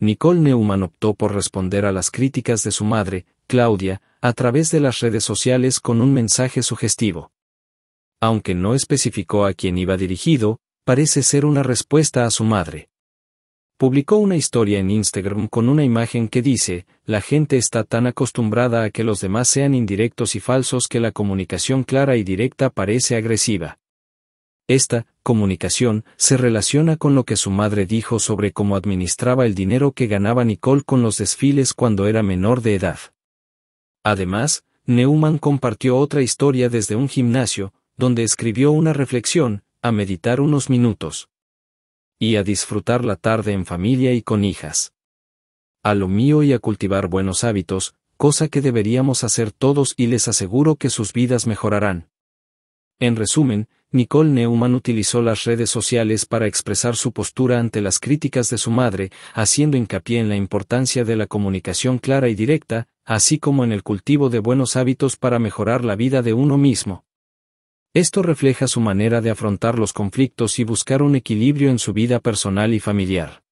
Nicole Neumann optó por responder a las críticas de su madre, Claudia, a través de las redes sociales con un mensaje sugestivo. Aunque no especificó a quién iba dirigido, parece ser una respuesta a su madre. Publicó una historia en Instagram con una imagen que dice, la gente está tan acostumbrada a que los demás sean indirectos y falsos que la comunicación clara y directa parece agresiva. Esta comunicación se relaciona con lo que su madre dijo sobre cómo administraba el dinero que ganaba Nicole con los desfiles cuando era menor de edad. Además, Neumann compartió otra historia desde un gimnasio, donde escribió una reflexión, a meditar unos minutos. Y a disfrutar la tarde en familia y con hijas. A lo mío y a cultivar buenos hábitos, cosa que deberíamos hacer todos y les aseguro que sus vidas mejorarán. En resumen, Nicole Neumann utilizó las redes sociales para expresar su postura ante las críticas de su madre, haciendo hincapié en la importancia de la comunicación clara y directa, así como en el cultivo de buenos hábitos para mejorar la vida de uno mismo. Esto refleja su manera de afrontar los conflictos y buscar un equilibrio en su vida personal y familiar.